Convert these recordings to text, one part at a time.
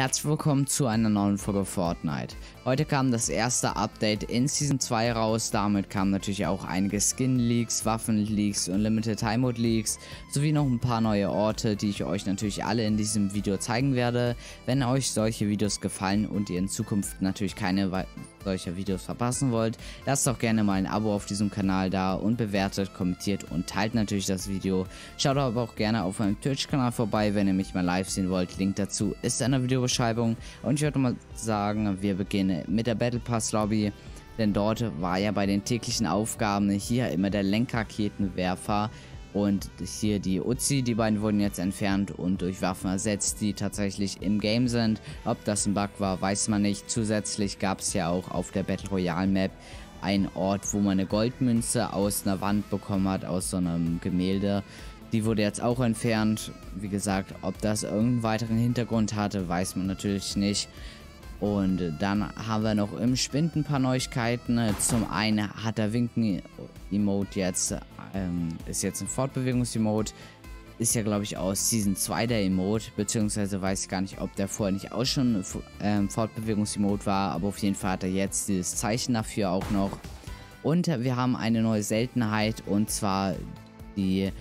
Herzlich willkommen zu einer neuen Folge Fortnite. Heute kam das erste Update in Season 2 raus. Damit kamen natürlich auch einige Skin-Leaks, Waffen-Leaks und Limited time mode leaks sowie noch ein paar neue Orte, die ich euch natürlich alle in diesem Video zeigen werde. Wenn euch solche Videos gefallen und ihr in Zukunft natürlich keine solcher Videos verpassen wollt, lasst doch gerne mal ein Abo auf diesem Kanal da und bewertet, kommentiert und teilt natürlich das Video. Schaut aber auch gerne auf meinem Twitch-Kanal vorbei, wenn ihr mich mal live sehen wollt. Link dazu ist in der Videobeschreibung. Und ich würde mal sagen, wir beginnen mit der Battle Pass Lobby. Denn dort war ja bei den täglichen Aufgaben hier immer der Lenkraketenwerfer und hier die Uzi, die beiden wurden jetzt entfernt und durch Waffen ersetzt, die tatsächlich im Game sind. Ob das ein Bug war, weiß man nicht. Zusätzlich gab es ja auch auf der Battle Royale Map einen Ort, wo man eine Goldmünze aus einer Wand bekommen hat, aus so einem Gemälde. Die wurde jetzt auch entfernt. Wie gesagt, ob das irgendeinen weiteren Hintergrund hatte, weiß man natürlich nicht. Und dann haben wir noch im Spind ein paar Neuigkeiten. Zum einen hat der Winken-Emote jetzt ähm, ist jetzt ein Fortbewegungs-Emote. Ist ja, glaube ich, aus Season 2 der Emote. Beziehungsweise weiß ich gar nicht, ob der vorher nicht auch schon ähm, Fortbewegungs-Emote war. Aber auf jeden Fall hat er jetzt dieses Zeichen dafür auch noch. Und wir haben eine neue Seltenheit. Und zwar die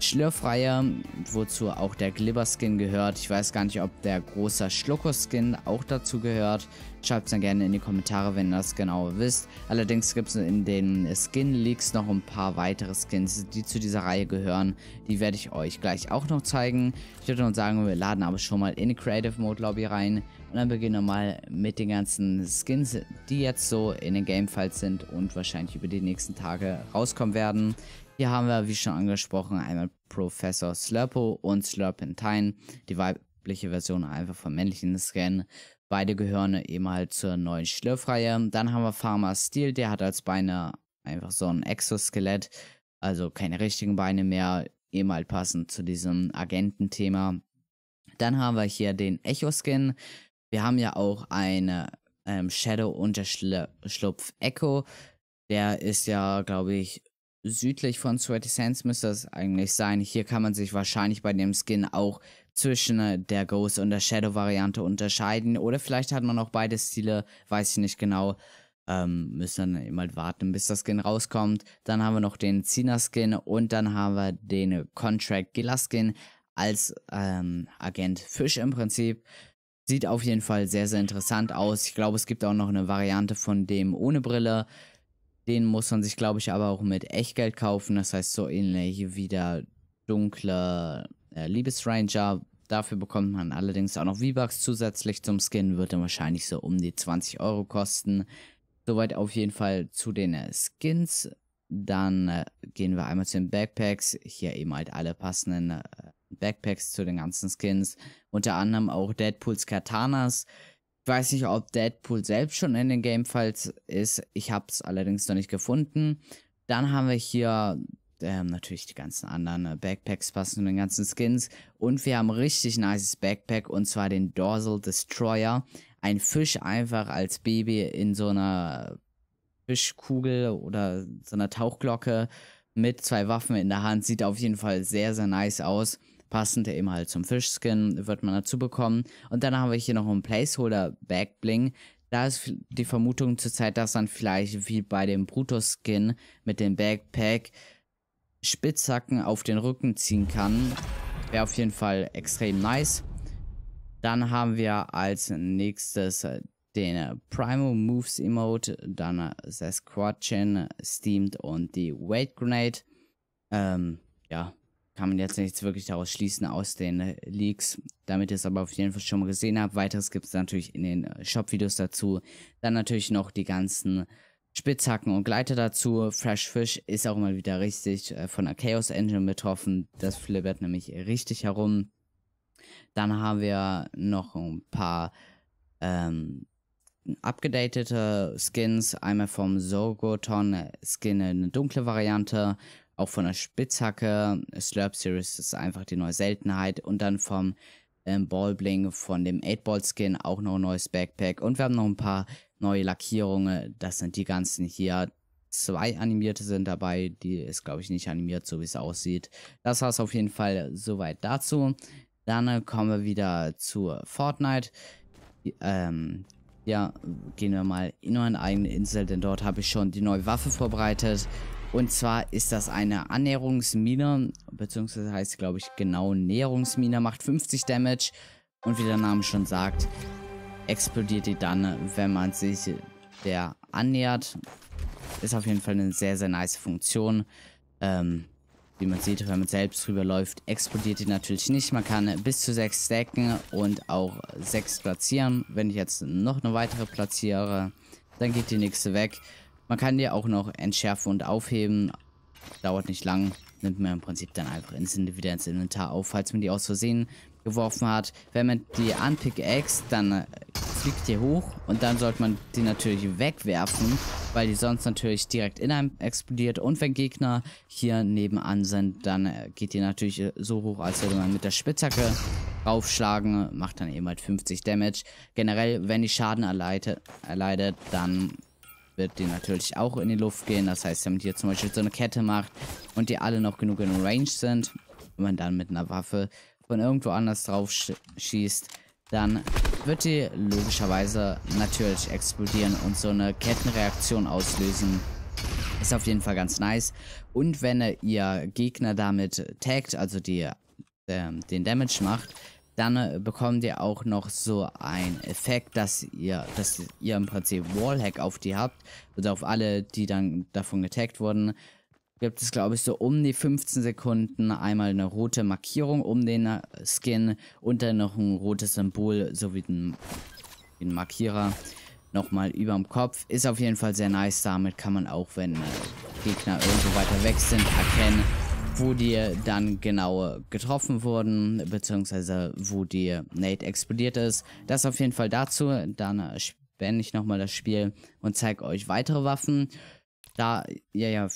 Schlürfreier, wozu auch der Glibber-Skin gehört. Ich weiß gar nicht, ob der große Schlucker-Skin auch dazu gehört. Schreibt es dann gerne in die Kommentare, wenn ihr das genau wisst. Allerdings gibt es in den Skin-Leaks noch ein paar weitere Skins, die zu dieser Reihe gehören. Die werde ich euch gleich auch noch zeigen. Ich würde nur sagen, wir laden aber schon mal in die Creative Mode Lobby rein. Und dann beginnen wir mal mit den ganzen Skins, die jetzt so in den Game-Files sind und wahrscheinlich über die nächsten Tage rauskommen werden. Hier haben wir, wie schon angesprochen, einmal Professor Slurpo und Slurpentine, die weibliche Version einfach vom männlichen Scan. Beide gehören eben halt zur neuen Schlürfreihe. Dann haben wir Pharma Steel, der hat als Beine einfach so ein Exoskelett, also keine richtigen Beine mehr, eben halt passend zu diesem Agententhema. Dann haben wir hier den Echo-Skin. Wir haben ja auch eine ähm, Shadow-Unterschlupf Echo. Der ist ja, glaube ich, südlich von Sweaty Sands müsste das eigentlich sein. Hier kann man sich wahrscheinlich bei dem Skin auch zwischen äh, der Ghost- und der Shadow-Variante unterscheiden. Oder vielleicht hat man auch beide Stile, weiß ich nicht genau. Ähm, müssen dann immer warten, bis das Skin rauskommt. Dann haben wir noch den Zina-Skin und dann haben wir den Contract Gilla-Skin als ähm, Agent Fisch im Prinzip. Sieht auf jeden Fall sehr, sehr interessant aus. Ich glaube, es gibt auch noch eine Variante von dem ohne Brille. Den muss man sich, glaube ich, aber auch mit Echtgeld kaufen. Das heißt, so ähnlich wie der dunkle äh, Liebesranger. Dafür bekommt man allerdings auch noch V-Bucks zusätzlich zum Skin. Wird dann wahrscheinlich so um die 20 Euro kosten. Soweit auf jeden Fall zu den äh, Skins. Dann äh, gehen wir einmal zu den Backpacks. Hier eben halt alle passenden äh, Backpacks zu den ganzen Skins. Unter anderem auch Deadpools Katanas weiß nicht, ob Deadpool selbst schon in den Gamefiles ist. Ich habe es allerdings noch nicht gefunden. Dann haben wir hier ähm, natürlich die ganzen anderen äh, Backpacks zu den ganzen Skins. Und wir haben ein richtig nices Backpack und zwar den Dorsal Destroyer. Ein Fisch einfach als Baby in so einer Fischkugel oder so einer Tauchglocke mit zwei Waffen in der Hand. Sieht auf jeden Fall sehr, sehr nice aus passend der eben halt zum Fischskin wird man dazu bekommen. Und dann haben wir hier noch einen Placeholder Backbling. Da ist die Vermutung zurzeit, dass dann vielleicht wie bei dem Brutus-Skin mit dem Backpack Spitzhacken auf den Rücken ziehen kann. Wäre auf jeden Fall extrem nice. Dann haben wir als nächstes äh, den äh, Primal Moves Emote, dann das äh, Squadchen, Steamed und die Weight Grenade. Ähm, ja, kann man jetzt nichts wirklich daraus schließen aus den äh, Leaks. Damit ihr es aber auf jeden Fall schon mal gesehen habt. Weiteres gibt es natürlich in den äh, Shop-Videos dazu. Dann natürlich noch die ganzen Spitzhacken und Gleiter dazu. Fresh Fish ist auch immer wieder richtig äh, von der Chaos Engine betroffen. Das flippert nämlich richtig herum. Dann haben wir noch ein paar ähm, abgedatete Skins. Einmal vom Sorgoton Skin, eine dunkle Variante auch von der Spitzhacke. Slurp Series ist einfach die neue Seltenheit. Und dann vom ähm, Ballbling, von dem 8-Ball-Skin auch noch ein neues Backpack. Und wir haben noch ein paar neue Lackierungen. Das sind die ganzen hier. Zwei animierte sind dabei. Die ist, glaube ich, nicht animiert, so wie es aussieht. Das war es auf jeden Fall soweit dazu. Dann äh, kommen wir wieder zu Fortnite. Ähm, ja, gehen wir mal in eine eigene Insel, denn dort habe ich schon die neue Waffe vorbereitet. Und zwar ist das eine Annäherungsmine, beziehungsweise heißt glaube ich genau Näherungsmine, macht 50 Damage und wie der Name schon sagt, explodiert die dann, wenn man sich der annähert. Ist auf jeden Fall eine sehr, sehr nice Funktion. Ähm, wie man sieht, wenn man selbst drüber läuft, explodiert die natürlich nicht. Man kann bis zu 6 stacken und auch 6 platzieren. Wenn ich jetzt noch eine weitere platziere, dann geht die nächste weg. Man kann die auch noch entschärfen und aufheben. Dauert nicht lang. Nimmt man im Prinzip dann einfach instant wieder ins Inventar auf, falls man die aus Versehen geworfen hat. Wenn man die anpickaxe, dann äh, fliegt die hoch und dann sollte man die natürlich wegwerfen, weil die sonst natürlich direkt in einem explodiert. Und wenn Gegner hier nebenan sind, dann äh, geht die natürlich äh, so hoch, als würde man mit der Spitzhacke raufschlagen, macht dann eben halt 50 Damage. Generell, wenn die Schaden erleidet, erleidet dann wird die natürlich auch in die Luft gehen. Das heißt, wenn man hier zum Beispiel so eine Kette macht und die alle noch genug in Range sind, wenn man dann mit einer Waffe von irgendwo anders drauf schießt, dann wird die logischerweise natürlich explodieren und so eine Kettenreaktion auslösen. Ist auf jeden Fall ganz nice. Und wenn ihr Gegner damit taggt, also die, äh, den Damage macht, dann äh, bekommt ihr auch noch so einen Effekt, dass ihr, dass ihr im Prinzip Wallhack auf die habt. Oder also auf alle, die dann davon getaggt wurden. Gibt es, glaube ich, so um die 15 Sekunden einmal eine rote Markierung um den äh, Skin und dann noch ein rotes Symbol sowie den, den Markierer nochmal über dem Kopf. Ist auf jeden Fall sehr nice. Damit kann man auch, wenn äh, Gegner irgendwo weiter weg sind, erkennen, wo die dann genau getroffen wurden, beziehungsweise wo die Nate explodiert ist. Das auf jeden Fall dazu. Dann beende ich nochmal das Spiel und zeige euch weitere Waffen. Da ihr ja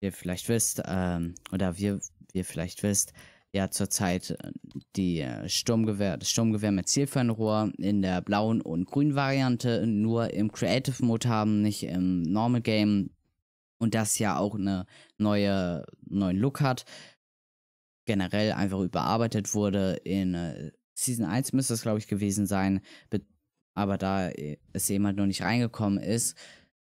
ihr vielleicht wisst, ähm, oder wir, wir vielleicht wisst, ja zurzeit äh, die äh, Sturmgewehr, das Sturmgewehr mit Zielfernrohr in der blauen und grünen Variante nur im Creative Mode haben, nicht im Normal Game und das ja auch eine neue, neuen Look hat, generell einfach überarbeitet wurde. In äh, Season 1 müsste es, glaube ich, gewesen sein, aber da äh, es jemand noch nicht reingekommen ist,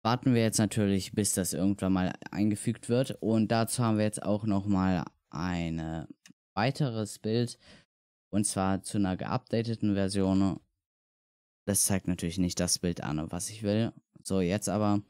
warten wir jetzt natürlich, bis das irgendwann mal eingefügt wird. Und dazu haben wir jetzt auch nochmal ein äh, weiteres Bild. Und zwar zu einer geupdateten Version. Das zeigt natürlich nicht das Bild an, was ich will. So, jetzt aber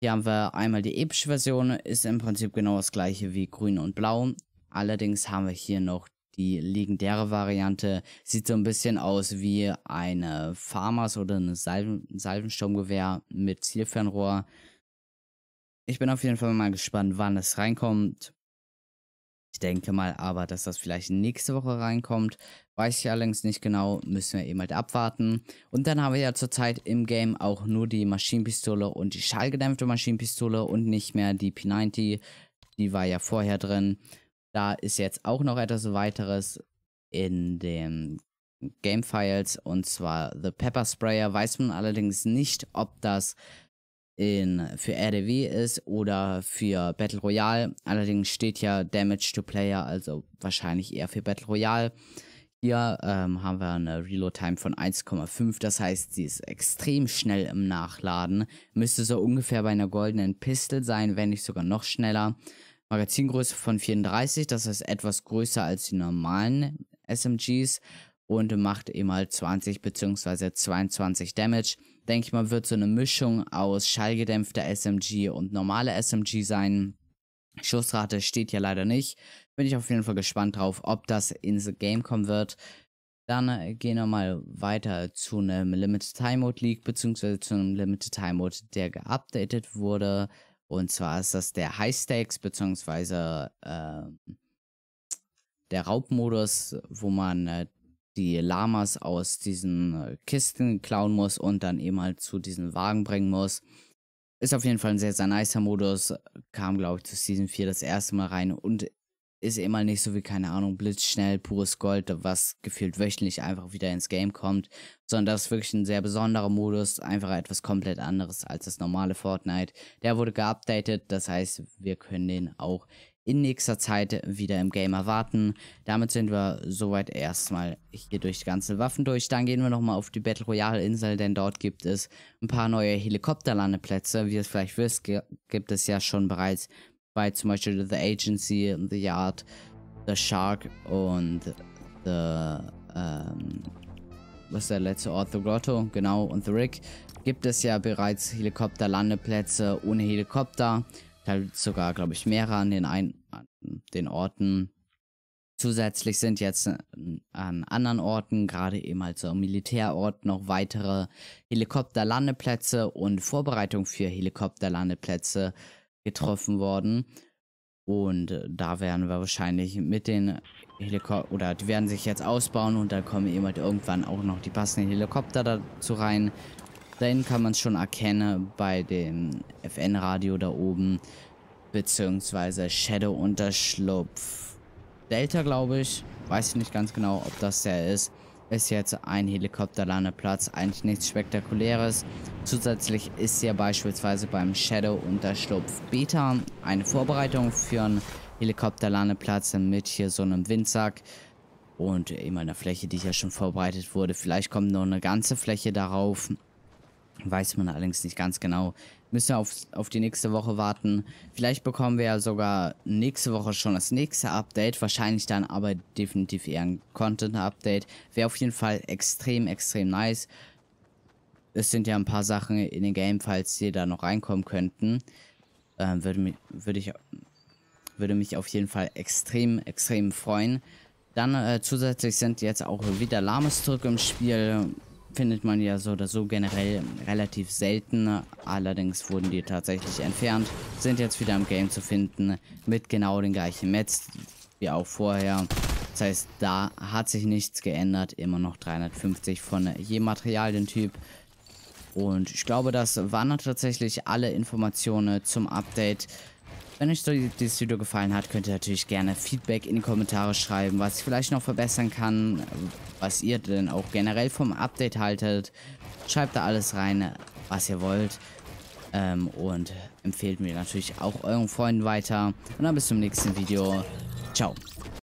hier haben wir einmal die epische Version, ist im Prinzip genau das gleiche wie grün und blau. Allerdings haben wir hier noch die legendäre Variante. Sieht so ein bisschen aus wie eine Farmers oder ein Salven Salvensturmgewehr mit Zielfernrohr. Ich bin auf jeden Fall mal gespannt, wann es reinkommt. Ich denke mal aber, dass das vielleicht nächste Woche reinkommt. Weiß ich allerdings nicht genau, müssen wir eben halt abwarten. Und dann haben wir ja zurzeit im Game auch nur die Maschinenpistole und die schallgedämpfte Maschinenpistole und nicht mehr die P90. Die war ja vorher drin. Da ist jetzt auch noch etwas weiteres in den Game Files und zwar The Pepper Sprayer. Weiß man allerdings nicht, ob das in, für RDW ist oder für Battle Royale. Allerdings steht ja Damage to Player, also wahrscheinlich eher für Battle Royale. Hier ähm, haben wir eine Reload-Time von 1,5, das heißt, sie ist extrem schnell im Nachladen. Müsste so ungefähr bei einer goldenen Pistol sein, wenn nicht sogar noch schneller. Magazingröße von 34, das ist etwas größer als die normalen SMGs und macht eben halt 20 bzw. 22 Damage. Denke ich mal, wird so eine Mischung aus schallgedämpfter SMG und normaler SMG sein. Schussrate steht ja leider nicht. Bin ich auf jeden Fall gespannt drauf, ob das ins Game kommen wird. Dann äh, gehen wir mal weiter zu einem Limited Time Mode League, beziehungsweise zu einem Limited Time Mode, der geupdatet wurde. Und zwar ist das der High Stakes, beziehungsweise äh, der Raubmodus, wo man äh, die Lamas aus diesen äh, Kisten klauen muss und dann eben halt zu diesen Wagen bringen muss. Ist auf jeden Fall ein sehr, sehr nicer Modus. Kam, glaube ich, zu Season 4 das erste Mal rein und ist immer eh nicht so wie, keine Ahnung, blitzschnell, pures Gold, was gefühlt wöchentlich einfach wieder ins Game kommt, sondern das ist wirklich ein sehr besonderer Modus, einfach etwas komplett anderes als das normale Fortnite. Der wurde geupdatet, das heißt, wir können den auch in nächster Zeit wieder im Game erwarten. Damit sind wir soweit erstmal hier durch die ganzen Waffen durch. Dann gehen wir nochmal auf die Battle Royale Insel, denn dort gibt es ein paar neue Helikopterlandeplätze. Wie ihr es vielleicht wisst, gibt es ja schon bereits bei zum Beispiel The Agency, The Yard, The Shark und The... Ähm, was ist der letzte Ort? The Grotto, genau, und The Rig. gibt es ja bereits Helikopterlandeplätze ohne Helikopter. Da sogar, glaube ich, mehrere an den einen an den Orten. Zusätzlich sind jetzt an anderen Orten, gerade eben als Militärort, noch weitere Helikopterlandeplätze und Vorbereitung für Helikopterlandeplätze getroffen worden. Und da werden wir wahrscheinlich mit den Helikopter oder die werden sich jetzt ausbauen und da kommen eben halt irgendwann auch noch die passenden Helikopter dazu rein. Dahin kann man es schon erkennen bei dem FN-Radio da oben beziehungsweise Shadow Unterschlupf. Delta, glaube ich. Weiß ich nicht ganz genau, ob das der ist. Ist jetzt ein Helikopterlandeplatz, eigentlich nichts Spektakuläres. Zusätzlich ist ja beispielsweise beim Shadow Unterschlupf Beta eine Vorbereitung für einen Helikopterlandeplatz mit hier so einem Windsack und eben einer Fläche, die ja schon vorbereitet wurde. Vielleicht kommt noch eine ganze Fläche darauf. Weiß man allerdings nicht ganz genau. Müssen wir auf, auf die nächste Woche warten. Vielleicht bekommen wir ja sogar nächste Woche schon das nächste Update. Wahrscheinlich dann aber definitiv eher ein Content-Update. Wäre auf jeden Fall extrem, extrem nice. Es sind ja ein paar Sachen in den Game, falls die da noch reinkommen könnten. Ähm, würde, mich, würde, ich, würde mich auf jeden Fall extrem, extrem freuen. Dann äh, zusätzlich sind jetzt auch wieder Lames zurück im Spiel findet man ja so oder so generell relativ selten. Allerdings wurden die tatsächlich entfernt. Sind jetzt wieder im Game zu finden mit genau den gleichen Mets wie auch vorher. Das heißt, da hat sich nichts geändert. Immer noch 350 von je Material den Typ. Und ich glaube, das waren tatsächlich alle Informationen zum Update. Wenn euch dieses Video gefallen hat, könnt ihr natürlich gerne Feedback in die Kommentare schreiben, was ich vielleicht noch verbessern kann, was ihr denn auch generell vom Update haltet. Schreibt da alles rein, was ihr wollt. Ähm, und empfehlt mir natürlich auch euren Freunden weiter. Und dann bis zum nächsten Video. Ciao.